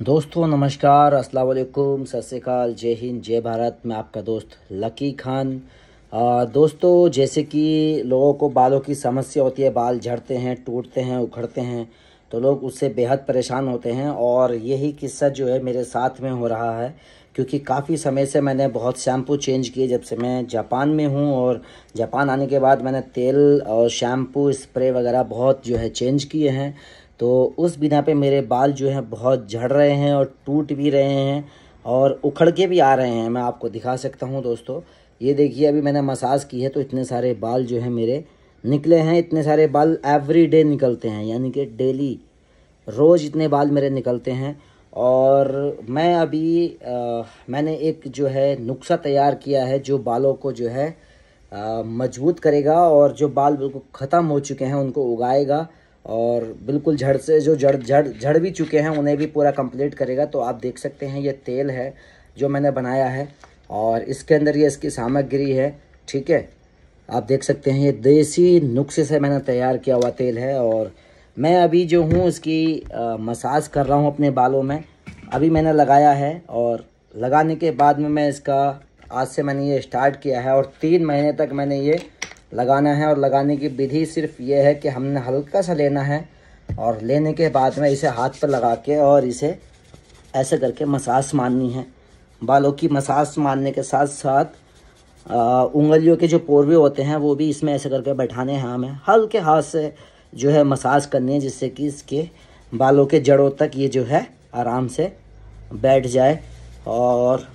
दोस्तों नमस्कार अस्सलाम वालेकुम सत श्रीकाल जय हिंद जय भारत मैं आपका दोस्त लकी खान आ, दोस्तों जैसे कि लोगों को बालों की समस्या होती है बाल झड़ते हैं टूटते हैं उखड़ते हैं तो लोग उससे बेहद परेशान होते हैं और यही किस्सा जो है मेरे साथ में हो रहा है क्योंकि काफ़ी समय से मैंने बहुत शैम्पू चेंज किए जब से मैं जापान में हूँ और जापान आने के बाद मैंने तेल और शैम्पू स्प्रे वगैरह बहुत जो है चेंज किए हैं तो उस बिना पे मेरे बाल जो हैं बहुत झड़ रहे हैं और टूट भी रहे हैं और उखड़ के भी आ रहे हैं मैं आपको दिखा सकता हूँ दोस्तों ये देखिए अभी मैंने मसाज की है तो इतने सारे बाल जो हैं मेरे निकले हैं इतने सारे बाल एवरी डे निकलते हैं यानी कि डेली रोज़ इतने बाल मेरे निकलते हैं और मैं अभी आ, मैंने एक जो है नुस्खा तैयार किया है जो बालों को जो है मजबूत करेगा और जो बाल बिल्कुल ख़त्म हो चुके हैं उनको उगाएगा और बिल्कुल झड़ से जो जड़ झड़ झड़ भी चुके हैं उन्हें भी पूरा कंप्लीट करेगा तो आप देख सकते हैं ये तेल है जो मैंने बनाया है और इसके अंदर ये इसकी सामग्री है ठीक है आप देख सकते हैं ये देसी नुस्खे से मैंने तैयार किया हुआ तेल है और मैं अभी जो हूँ इसकी मसाज कर रहा हूँ अपने बालों में अभी मैंने लगाया है और लगाने के बाद में मैं इसका आज से मैंने ये स्टार्ट किया है और तीन महीने तक मैंने ये लगाना है और लगाने की विधि सिर्फ ये है कि हमने हल्का सा लेना है और लेने के बाद में इसे हाथ पर लगा के और इसे ऐसे करके मसाज मारनी है बालों की मसाज मारने के साथ साथ उंगलियों के जो पोरवे होते हैं वो भी इसमें ऐसे करके बैठाने हैं हमें हल्के हाथ से जो है मसाज करनी है जिससे कि इसके बालों के जड़ों तक ये जो है आराम से बैठ जाए और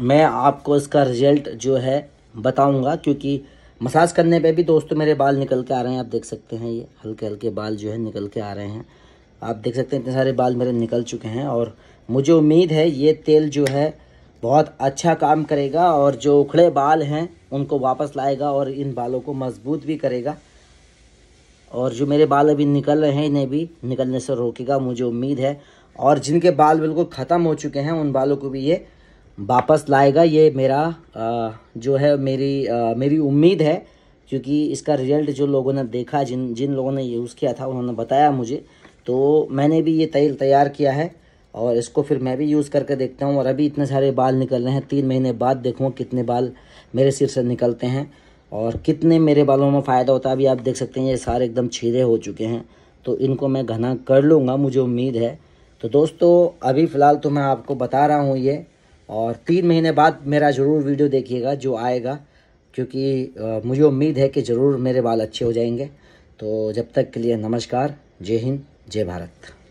मैं आपको इसका रिजल्ट जो है बताऊंगा क्योंकि मसाज करने पे भी दोस्तों मेरे बाल निकल के आ रहे हैं आप देख सकते हैं ये हल्के हल्के बाल जो है निकल के आ रहे हैं आप देख सकते हैं इतने सारे बाल मेरे निकल चुके हैं और मुझे उम्मीद है ये तेल जो है बहुत अच्छा काम करेगा और जो उखड़े बाल हैं उनको वापस लाएगा और इन बालों को मजबूत भी करेगा और जो मेरे बाल अभी निकल रहे हैं इन्हें भी निकलने से रोकेगा मुझे उम्मीद है और जिनके बाल बिल्कुल ख़त्म हो चुके हैं उन बालों को भी ये वापस लाएगा ये मेरा आ, जो है मेरी आ, मेरी उम्मीद है क्योंकि इसका रिजल्ट जो लोगों ने देखा जिन जिन लोगों ने यूज़ किया था उन्होंने बताया मुझे तो मैंने भी ये तेल तैयार किया है और इसको फिर मैं भी यूज़ करके देखता हूँ और अभी इतने सारे बाल निकल रहे हैं तीन महीने बाद देखूँ कितने बाल मेरे सिर से निकलते हैं और कितने मेरे बालों में फ़ायदा होता है अभी आप देख सकते हैं ये सारे एकदम छीरे हो चुके हैं तो इनको मैं घना कर लूँगा मुझे उम्मीद है तो दोस्तों अभी फ़िलहाल तो मैं आपको बता रहा हूँ ये और तीन महीने बाद मेरा ज़रूर वीडियो देखिएगा जो आएगा क्योंकि मुझे उम्मीद है कि ज़रूर मेरे बाल अच्छे हो जाएंगे तो जब तक के लिए नमस्कार जय हिंद जय भारत